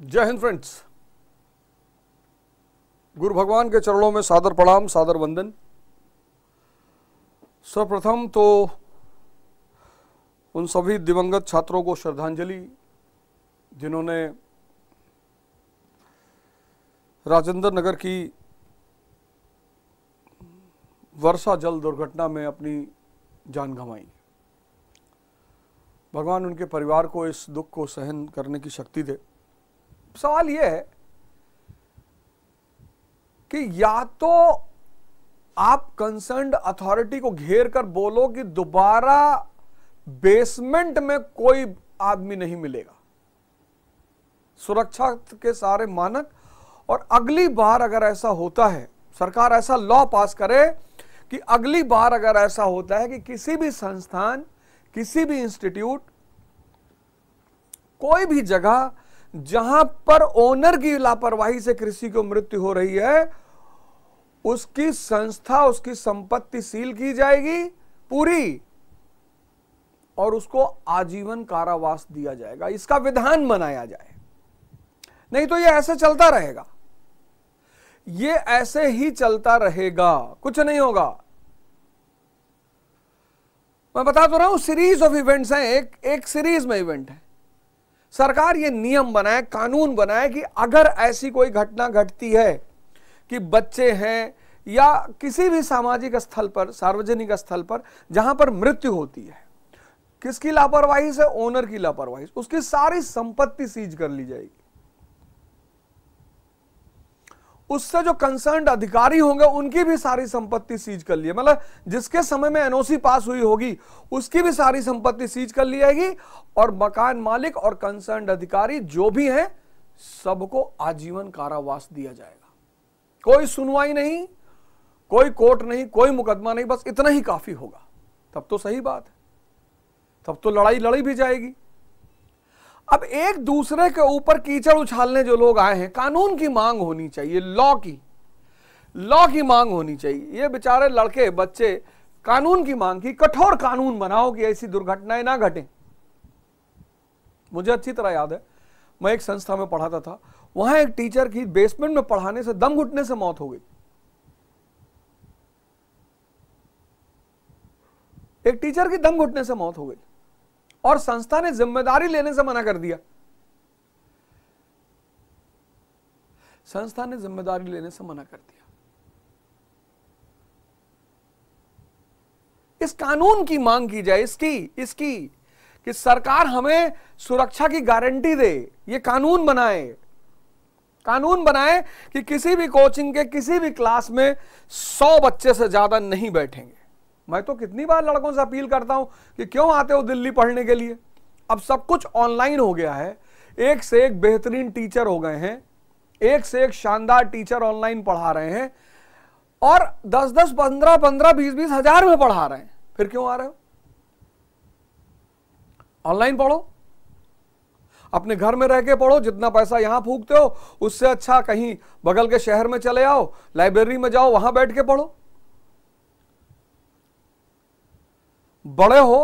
जय हिंद फ्रेंड्स गुरु भगवान के चरणों में सादर प्रणाम सादर वंदन सर्वप्रथम तो उन सभी दिवंगत छात्रों को श्रद्धांजलि जिन्होंने राजेंद्र नगर की वर्षा जल दुर्घटना में अपनी जान गंवाई भगवान उनके परिवार को इस दुख को सहन करने की शक्ति दे सवाल यह है कि या तो आप कंसर्न अथॉरिटी को घेर कर बोलो कि दोबारा बेसमेंट में कोई आदमी नहीं मिलेगा सुरक्षा के सारे मानक और अगली बार अगर ऐसा होता है सरकार ऐसा लॉ पास करे कि अगली बार अगर ऐसा होता है कि किसी भी संस्थान किसी भी इंस्टीट्यूट कोई भी जगह जहां पर ओनर की लापरवाही से कृषि को मृत्यु हो रही है उसकी संस्था उसकी संपत्ति सील की जाएगी पूरी और उसको आजीवन कारावास दिया जाएगा इसका विधान बनाया जाए नहीं तो यह ऐसे चलता रहेगा ये ऐसे ही चलता रहेगा कुछ नहीं होगा मैं बता तो रहा हूं सीरीज ऑफ इवेंट्स हैं एक एक सीरीज में इवेंट है सरकार ये नियम बनाए कानून बनाए कि अगर ऐसी कोई घटना घटती है कि बच्चे हैं या किसी भी सामाजिक स्थल पर सार्वजनिक स्थल पर जहां पर मृत्यु होती है किसकी लापरवाही से ओनर की लापरवाही उसकी सारी संपत्ति सीज कर ली जाएगी उससे जो कंसर्न अधिकारी होंगे उनकी भी सारी संपत्ति सीज कर लिए मतलब जिसके समय में एनओसी पास हुई होगी उसकी भी सारी संपत्ति सीज कर ली जाएगी और मकान मालिक और कंसर्न अधिकारी जो भी हैं सबको आजीवन कारावास दिया जाएगा कोई सुनवाई नहीं कोई कोर्ट नहीं कोई मुकदमा नहीं बस इतना ही काफी होगा तब तो सही बात है तब तो लड़ाई लड़ी भी जाएगी अब एक दूसरे के ऊपर कीचड़ उछालने जो लोग आए हैं कानून की मांग होनी चाहिए लॉ की लॉ की मांग होनी चाहिए ये बेचारे लड़के बच्चे कानून की मांग की कठोर कानून बनाओ कि ऐसी दुर्घटनाएं ना घटें मुझे अच्छी तरह याद है मैं एक संस्था में पढ़ाता था वहां एक टीचर की बेसमेंट में पढ़ाने से दम घुटने से मौत हो गई एक टीचर की दम घुटने से मौत हो गई और संस्था ने जिम्मेदारी लेने से मना कर दिया संस्था ने जिम्मेदारी लेने से मना कर दिया इस कानून की मांग की जाए इसकी इसकी कि सरकार हमें सुरक्षा की गारंटी दे ये कानून बनाए कानून बनाए कि किसी भी कोचिंग के किसी भी क्लास में सौ बच्चे से ज्यादा नहीं बैठेंगे मैं तो कितनी बार लड़कों से अपील करता हूं कि क्यों आते हो दिल्ली पढ़ने के लिए अब सब कुछ ऑनलाइन हो गया है एक से एक बेहतरीन टीचर हो गए हैं एक से एक शानदार टीचर ऑनलाइन पढ़ा रहे हैं और 10 10 15 15 20 बीस हजार में पढ़ा रहे हैं फिर क्यों आ रहे हो ऑनलाइन पढ़ो अपने घर में रह के पढ़ो जितना पैसा यहां फूकते हो उससे अच्छा कहीं बगल के शहर में चले आओ लाइब्रेरी में जाओ वहां बैठ के पढ़ो बड़े हो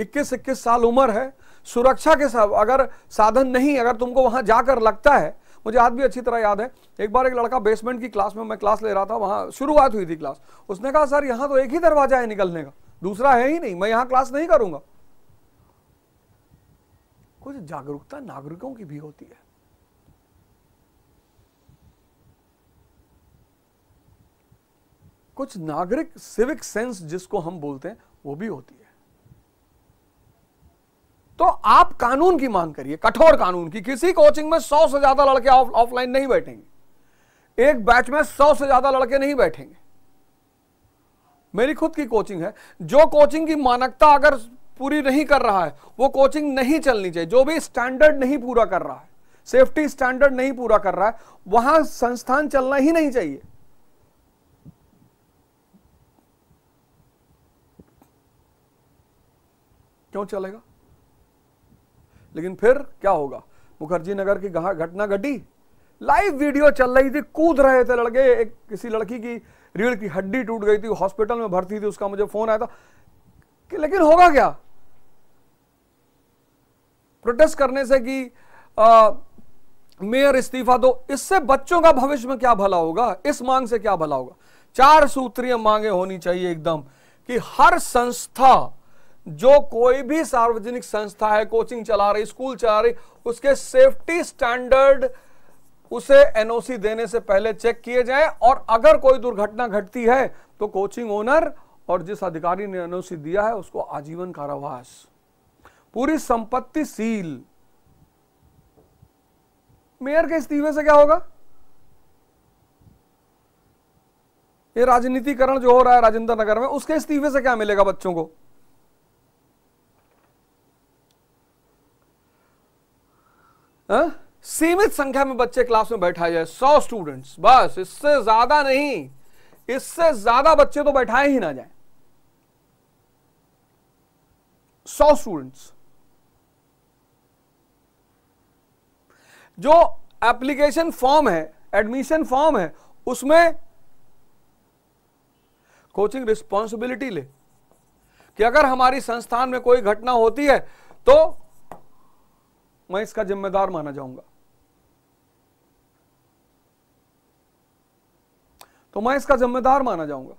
इक्कीस इक्कीस साल उम्र है सुरक्षा के साथ अगर साधन नहीं अगर तुमको वहां जाकर लगता है मुझे आज भी अच्छी तरह याद है एक बार एक लड़का बेसमेंट की क्लास में मैं क्लास ले रहा था वहां शुरुआत हुई थी क्लास उसने कहा सर यहां तो एक ही दरवाजा है निकलने का दूसरा है ही नहीं मैं यहां क्लास नहीं करूंगा कुछ जागरूकता नागरिकों की भी होती है कुछ नागरिक सिविक सेंस जिसको हम बोलते हैं वो भी होती है तो आप कानून की मांग करिए कठोर कानून की किसी कोचिंग में सौ से ज्यादा लड़के ऑफलाइन नहीं बैठेंगे एक बैच में सौ से ज्यादा लड़के नहीं बैठेंगे मेरी खुद की कोचिंग है जो कोचिंग की मानकता अगर पूरी नहीं कर रहा है वो कोचिंग नहीं चलनी चाहिए जो भी स्टैंडर्ड नहीं पूरा कर रहा है सेफ्टी स्टैंडर्ड नहीं पूरा कर रहा है वहां संस्थान चलना ही नहीं चाहिए क्यों चलेगा लेकिन फिर क्या होगा मुखर्जी नगर की घटना घटी लाइव वीडियो चल रही थी कूद रहे थे लड़के एक किसी लड़की की रीढ़ की हड्डी टूट गई थी हॉस्पिटल में भर्ती थी उसका मुझे फोन आया था कि लेकिन होगा क्या प्रोटेस्ट करने से कि मेयर इस्तीफा दो इससे बच्चों का भविष्य में क्या भला होगा इस मांग से क्या भला होगा चार सूत्रीय मांगे होनी चाहिए एकदम कि हर संस्था जो कोई भी सार्वजनिक संस्था है कोचिंग चला रही स्कूल चला रही उसके सेफ्टी स्टैंडर्ड उसे एनओसी देने से पहले चेक किए जाए और अगर कोई दुर्घटना घटती है तो कोचिंग ओनर और जिस अधिकारी ने एनओसी दिया है उसको आजीवन कारावास पूरी संपत्ति सील मेयर के इस्तीफे से क्या होगा ये राजनीतिकरण जो हो रहा है राजेंद्र नगर में उसके इस्तीफे से क्या मिलेगा बच्चों को हाँ? सीमित संख्या में बच्चे क्लास में बैठाए जाए सौ स्टूडेंट्स बस इससे ज्यादा नहीं इससे ज्यादा बच्चे तो बैठाए ही ना जाए सौ स्टूडेंट्स जो एप्लीकेशन फॉर्म है एडमिशन फॉर्म है उसमें कोचिंग रिस्पॉन्सिबिलिटी ले कि अगर हमारी संस्थान में कोई घटना होती है तो मैं इसका जिम्मेदार माना जाऊंगा तो मैं इसका जिम्मेदार माना जाऊंगा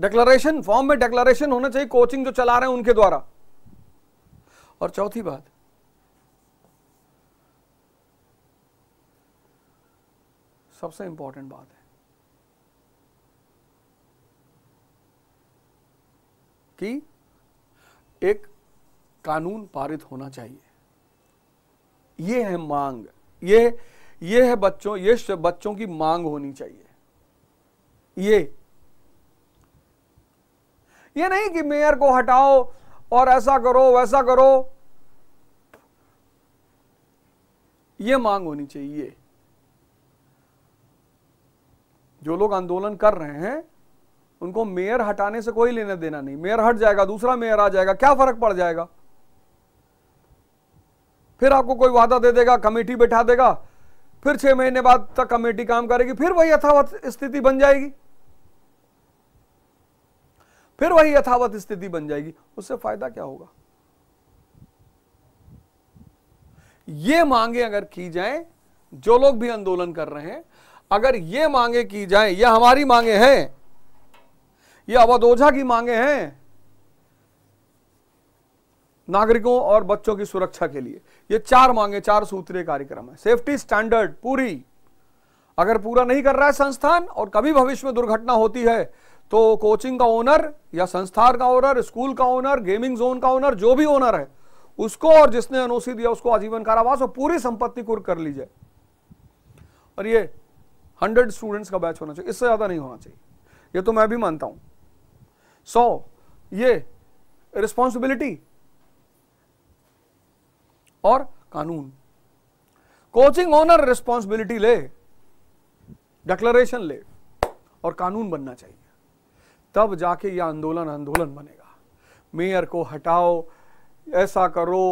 डिक्लेरेशन फॉर्म में डिक्लेरेशन होना चाहिए कोचिंग जो चला रहे हैं उनके द्वारा और चौथी बात सबसे इंपॉर्टेंट बात है कि एक कानून पारित होना चाहिए ये है मांग ये ये है बच्चों ये बच्चों की मांग होनी चाहिए ये ये नहीं कि मेयर को हटाओ और ऐसा करो वैसा करो ये मांग होनी चाहिए जो लोग आंदोलन कर रहे हैं उनको मेयर हटाने से कोई लेना देना नहीं मेयर हट जाएगा दूसरा मेयर आ जाएगा क्या फर्क पड़ जाएगा फिर आपको कोई वादा दे देगा कमेटी बैठा देगा फिर छह महीने बाद तक कमेटी काम करेगी फिर वही यथावत स्थिति बन जाएगी फिर वही यथावत स्थिति बन जाएगी उससे फायदा क्या होगा ये मांगे अगर की जाए जो लोग भी आंदोलन कर रहे हैं अगर ये मांगे की जाए यह हमारी मांगे हैं ये अवधोझा की मांगे हैं नागरिकों और बच्चों की सुरक्षा के लिए ये चार मांगे चार सूत्रीय कार्यक्रम है सेफ्टी स्टैंडर्ड पूरी अगर पूरा नहीं कर रहा है संस्थान और कभी भविष्य में दुर्घटना होती है तो कोचिंग का ओनर या संस्थान का ओनर स्कूल का ओनर गेमिंग जोन का ओनर जो भी ओनर है उसको और जिसने एनओसी दिया उसको आजीवन कारावास और पूरी संपत्ति कुर्क कर ली जाए और ये हंड्रेड स्टूडेंट्स का बैच होना चाहिए इससे ज़्यादा नहीं होना चाहिए ये तो मैं भी मानता हूं सौ ये रिस्पॉन्सिबिलिटी और कानून कोचिंग ओनर रिस्पॉन्सिबिलिटी ले डिक्लेरेशन ले और कानून बनना चाहिए तब जाके यह आंदोलन आंदोलन बनेगा मेयर को हटाओ ऐसा करो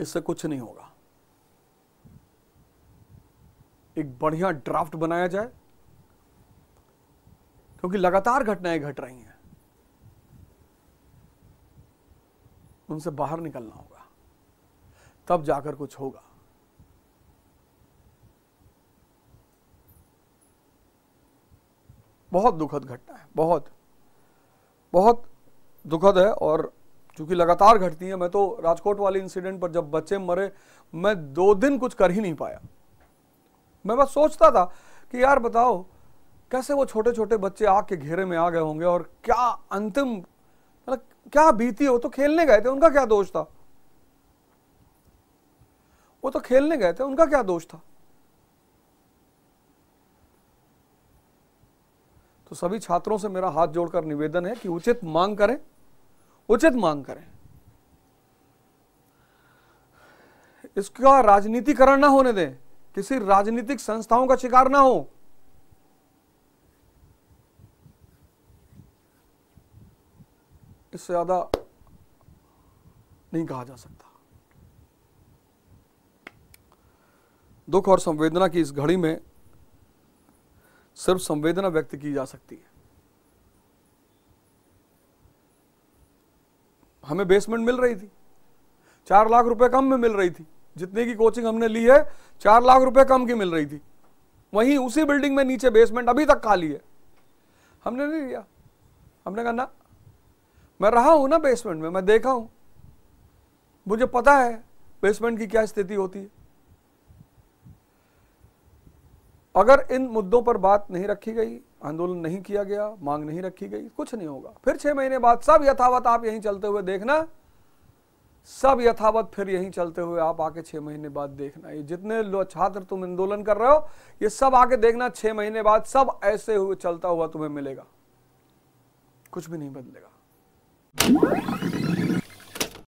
इससे कुछ नहीं होगा एक बढ़िया ड्राफ्ट बनाया जाए क्योंकि लगातार घटनाएं घट रही हैं उनसे बाहर निकलना होगा तब जाकर कुछ होगा बहुत दुखद घटना है बहुत बहुत दुखद है और चूंकि लगातार घटती है मैं तो राजकोट वाले इंसिडेंट पर जब बच्चे मरे मैं दो दिन कुछ कर ही नहीं पाया मैं बस सोचता था कि यार बताओ कैसे वो छोटे छोटे बच्चे आग के घेरे में आ गए होंगे और क्या अंतिम मतलब क्या बीती हो तो खेलने गए थे उनका क्या दोष था वो तो खेलने गए थे उनका क्या दोष था तो सभी छात्रों से मेरा हाथ जोड़कर निवेदन है कि उचित मांग करें उचित मांग करें इसका राजनीतिकरण ना होने दें किसी राजनीतिक संस्थाओं का शिकार ना हो इससे ज़्यादा नहीं कहा जा सकता दुख और संवेदना की इस घड़ी में सिर्फ संवेदना व्यक्त की जा सकती है हमें बेसमेंट मिल रही थी चार लाख रुपए कम में मिल रही थी जितने की कोचिंग हमने ली है चार लाख रुपए कम की मिल रही थी वहीं उसी बिल्डिंग में नीचे बेसमेंट अभी तक खाली है हमने नहीं लिया हमने कहा ना मैं रहा हूं ना बेसमेंट में मैं देखा हूं मुझे पता है बेसमेंट की क्या स्थिति होती है अगर इन मुद्दों पर बात नहीं रखी गई आंदोलन नहीं किया गया मांग नहीं रखी गई कुछ नहीं होगा फिर छह महीने बाद सब यथावत आप यहीं चलते हुए देखना सब यथावत फिर यहीं चलते हुए आप आके छह महीने बाद देखना ये जितने छात्र तुम आंदोलन कर रहे हो ये सब आके देखना छह महीने बाद सब ऐसे हुए चलता हुआ तुम्हें मिलेगा कुछ भी नहीं बदलेगा Thank you.